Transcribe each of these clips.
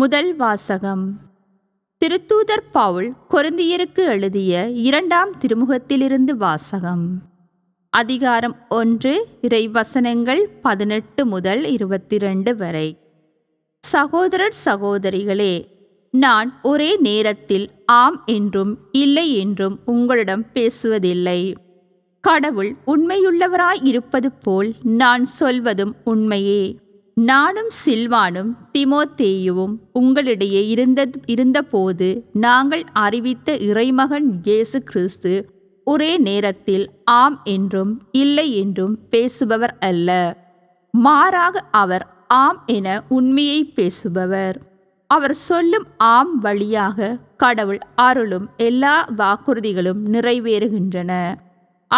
முதல் வாசகம் திருத்தூதர் பவுல் கொருந்தியருக்கு எழுதிய இரண்டாம் திருமுகத்திலிருந்து வாசகம் அதிகாரம் ஒன்று இறைவசனங்கள் பதினெட்டு முதல் இருபத்தி ரெண்டு வரை சகோதரர் சகோதரிகளே நான் ஒரே நேரத்தில் ஆம் என்றும் இல்லை என்றும் உங்களிடம் பேசுவதில்லை கடவுள் உண்மையுள்ளவராய் இருப்பது போல் நான் சொல்வதும் உண்மையே நானும் சில்வானும் திமோத்தேயுவும் உங்களிடையே இருந்த இருந்தபோது நாங்கள் அறிவித்த இறைமகன் இயேசு கிறிஸ்து ஒரே நேரத்தில் ஆம் என்றும் இல்லை என்றும் பேசுபவர் அல்ல மாறாக அவர் ஆம் என உண்மையை பேசுபவர் அவர் சொல்லும் ஆம் வழியாக கடவுள் அருளும் எல்லா வாக்குறுதிகளும் நிறைவேறுகின்றன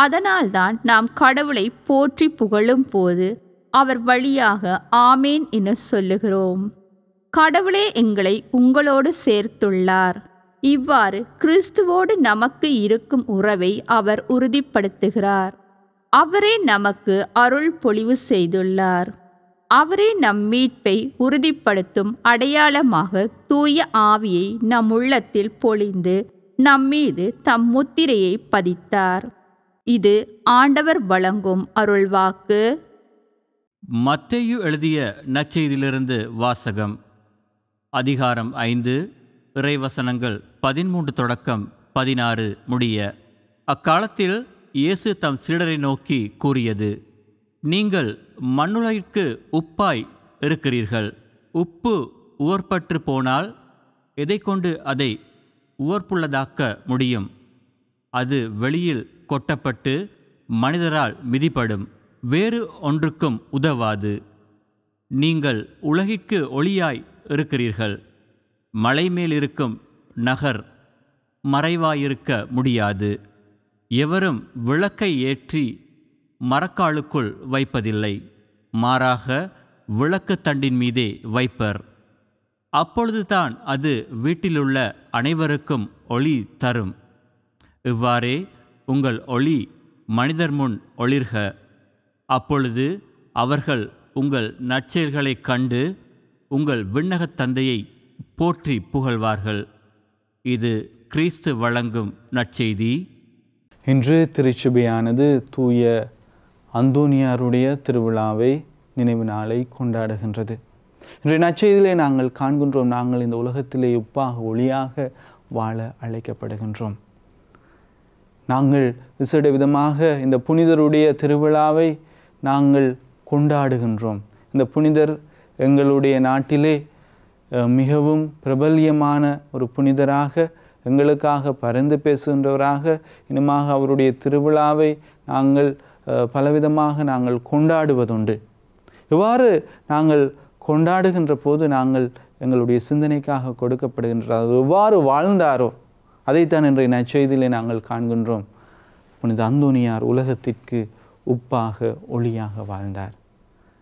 அதனால்தான் நாம் கடவுளை போற்றி புகழும் போது அவர் வழியாக ஆமேன் என சொல்லுகிறோம் கடவுளே எங்களை உங்களோடு சேர்த்துள்ளார் இவ்வாறு கிறிஸ்துவோடு நமக்கு இருக்கும் உறவை அவர் உறுதிப்படுத்துகிறார் அவரே நமக்கு அருள் பொழிவு செய்துள்ளார் அவரே நம் மீட்பை உறுதிப்படுத்தும் அடையாளமாக தூய ஆவியை நம் உள்ளத்தில் பொழிந்து நம்மீது தம் முத்திரையை பதித்தார் இது ஆண்டவர் வழங்கும் அருள்வாக்கு மத்தையு எழுதிய நச்செய்தியிலிருந்து வாசகம் அதிகாரம் ஐந்து இறைவசனங்கள் பதிமூன்று தொடக்கம் பதினாறு முடிய அக்காலத்தில் இயேசு தம் சீடரை நோக்கி கூறியது நீங்கள் மண்ணுலகிற்கு உப்பாய் இருக்கிறீர்கள் உப்பு உவர்பற்று போனால் எதை கொண்டு அதை உவர்ப்புள்ளதாக்க முடியும் அது வெளியில் கொட்டப்பட்டு மனிதரால் மிதிப்படும் வேறு ஒன்றுக்கும் உதவாது நீங்கள் உலகிற்கு ஒளியாய் இருக்கிறீர்கள் மலை மேல் இருக்கும் நகர் மறைவாயிருக்க முடியாது எவரும் விளக்கை ஏற்றி மரக்காலுக்குள் வைப்பதில்லை மாறாக விளக்கு தண்டின் மீதே வைப்பர் அப்பொழுதுதான் அது வீட்டிலுள்ள அனைவருக்கும் ஒளி தரும் இவ்வாறே உங்கள் ஒளி மனிதர் முன் ஒளிர்க அப்பொழுது அவர்கள் உங்கள் நற்செயல்களைக் கண்டு உங்கள் விண்ணகத் தந்தையை போற்றி புகழ்வார்கள் இது கிறிஸ்து வழங்கும் நற்செய்தி இன்று திருச்சபையானது தூய அந்தோனியாருடைய திருவிழாவை நினைவு நாளை கொண்டாடுகின்றது இன்றைய நற்செய்தியிலே நாங்கள் காண்கின்றோம் நாங்கள் இந்த உலகத்திலே உப்பாக ஒளியாக வாழ அழைக்கப்படுகின்றோம் நாங்கள் விசேட விதமாக இந்த புனிதருடைய திருவிழாவை நாங்கள் கொண்டாடுகின்றோம் இந்த புனிதர் எங்களுடைய நாட்டிலே மிகவும் பிரபல்யமான ஒரு புனிதராக எங்களுக்காக பரந்து பேசுகின்றவராக இனிமாக அவருடைய திருவிழாவை நாங்கள் பலவிதமாக நாங்கள் கொண்டாடுவதுண்டு இவ்வாறு நாங்கள் கொண்டாடுகின்ற போது நாங்கள் எங்களுடைய சிந்தனைக்காக கொடுக்கப்படுகின்றது எவ்வாறு வாழ்ந்தாரோ அதைத்தான் இன்றைய நற்செய்தியிலே நாங்கள் காண்கின்றோம் புனித அந்தோனியார் உலகத்திற்கு உப்பாக ஒளியாக வாழ்ந்தார்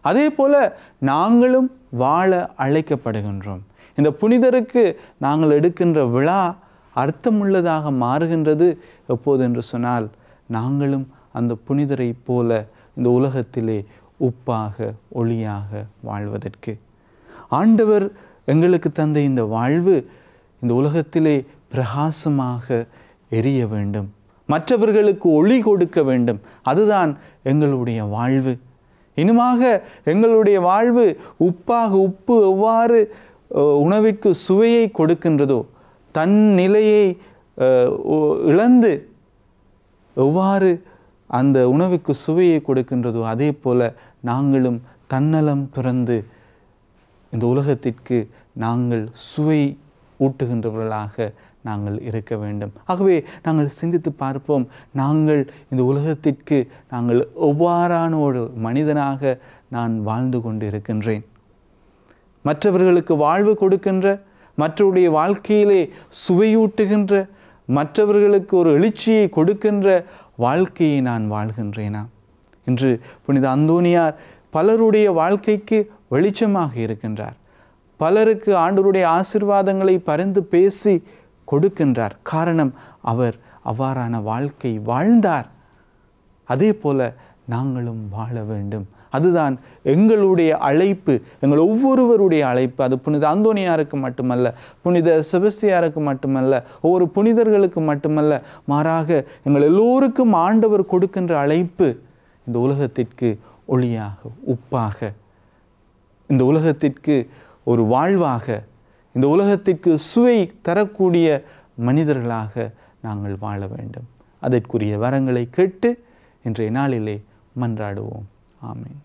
அதே போல நாங்களும் வாழ அழைக்கப்படுகின்றோம் இந்த புனிதருக்கு நாங்கள் எடுக்கின்ற விழா அர்த்தமுள்ளதாக மாறுகின்றது எப்போது என்று சொன்னால் நாங்களும் அந்த புனிதரை போல இந்த உலகத்திலே உப்பாக ஒளியாக வாழ்வதற்கு ஆண்டவர் எங்களுக்கு தந்த இந்த வாழ்வு இந்த உலகத்திலே பிரகாசமாக எரிய வேண்டும் மற்றவர்களுக்கு ஒளி கொடுக்க வேண்டும் அதுதான் எங்களுடைய வாழ்வு இனிமாக எங்களுடைய வாழ்வு உப்பாக உப்பு எவ்வாறு உணவிற்கு சுவையை கொடுக்கின்றதோ தன் நிலையை இழந்து எவ்வாறு அந்த உணவுக்கு சுவையை கொடுக்கின்றதோ அதே போல் நாங்களும் தன்னலம் துறந்து இந்த உலகத்திற்கு நாங்கள் சுவை ஊட்டுகின்றவர்களாக நாங்கள் இருக்க வேண்டும் ஆகவே நாங்கள் சிந்தித்து பார்ப்போம் நாங்கள் இந்த உலகத்திற்கு நாங்கள் எவ்வாறான ஒரு மனிதனாக நான் வாழ்ந்து கொண்டு இருக்கின்றேன் மற்றவர்களுக்கு வாழ்வு கொடுக்கின்ற மற்றவருடைய வாழ்க்கையிலே சுவையூட்டுகின்ற மற்றவர்களுக்கு ஒரு எழுச்சியை கொடுக்கின்ற வாழ்க்கையை நான் வாழ்கின்றேனா இன்று புனித அந்தோனியார் பலருடைய வாழ்க்கைக்கு வெளிச்சமாக இருக்கின்றார் பலருக்கு ஆண்டவருடைய ஆசிர்வாதங்களை பரிந்து பேசி கொடுக்கின்றார் காரணம் அவர் அவ்வாறான வாழ்க்கை வாழ்ந்தார் அதே போல நாங்களும் வாழ வேண்டும் அதுதான் எங்களுடைய அழைப்பு எங்கள் ஒவ்வொருவருடைய அழைப்பு அது புனித அந்தோனியாருக்கு மட்டுமல்ல புனித செபஸ்தியாருக்கு மட்டுமல்ல ஒவ்வொரு புனிதர்களுக்கு மட்டுமல்ல மாறாக எங்கள் எல்லோருக்கும் ஆண்டவர் கொடுக்கின்ற அழைப்பு இந்த உலகத்திற்கு ஒளியாக உப்பாக இந்த உலகத்திற்கு ஒரு வாழ்வாக இந்த உலகத்திற்கு சுவை தரக்கூடிய மனிதர்களாக நாங்கள் வாழ வேண்டும் அதற்குரிய வரங்களை கேட்டு இன்றைய நாளிலே மன்றாடுவோம் ஆமேன்